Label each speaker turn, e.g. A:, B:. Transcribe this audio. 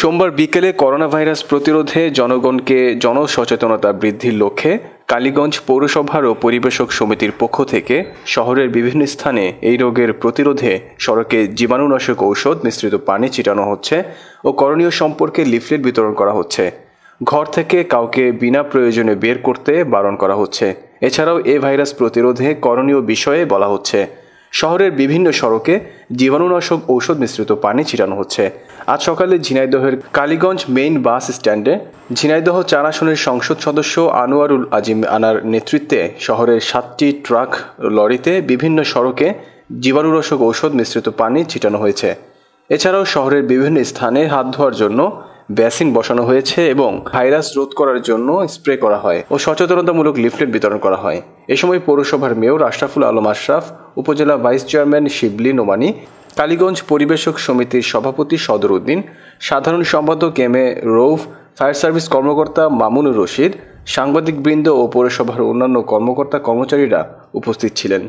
A: সোমবার বিকেলে corona virus প্রতিরোধে জনগণকে জনসচেতনতা বৃদ্ধির লক্ষ্যে কালীগঞ্জ পৌরসভার ও পরিবেশক সমিতির পক্ষ থেকে শহরের বিভিন্ন স্থানে এই রোগের প্রতিরোধে সড়কে জীবাণুনাশক ঔষধ মিশ্রিত পানি ছিটানো হচ্ছে ও করণীয় সম্পর্কে লিফলেট বিতরণ করা হচ্ছে ঘর থেকে কাউকে বিনা প্রয়োজনে বের করতে বারণ করা হচ্ছে এছাড়াও এ ভাইরাস প্রতিরোধে করণীয় বিষয়ে বলা হচ্ছে শহরের বিভিন্ন সড়কে জীবাণুনাশক ঔষধ মিশ্রিত পানি ছিটানো হচ্ছে আজ সকালে ঝিনাইদহের কালীগঞ্জ মেইন বাস স্ট্যান্ডে ঝিনাইদহ চারাসনের সংসদ সদস্য আনোয়ারুল আজিম আনার নেতৃত্বে শহরের সাতটি ট্রাক লরিতে বিভিন্ন সড়কে জীবাণুনাশক ঔষধ মিশ্রিত পানি ছিটানো হয়েছে এছাড়াও শহরের বিভিন্ন স্থানে হাত ধোয়ার জন্য ভ্যাসিন বসানো হয়েছে এবং ভাইরাস রোধ করার জন্য স্প্রে করা হয় ও সচেতনতামূলক লিফলেট বিতরণ করা হয় এ সময় পৌরসভার mayor Ashraful Alam Ashraf upazila vice chairman Shibli Nomani Kaliganj পরিবেশক সমিতির সভাপতি সদর উদ্দিন সাধারণ সম্পাদক M A Rouf fire service কর্মকর্তা মামুনুর রশিদ সাংবাদিকবৃন্দ ও পৌরসভার অন্যান্য কর্মকর্তা কর্মচারীরা উপস্থিত ছিলেন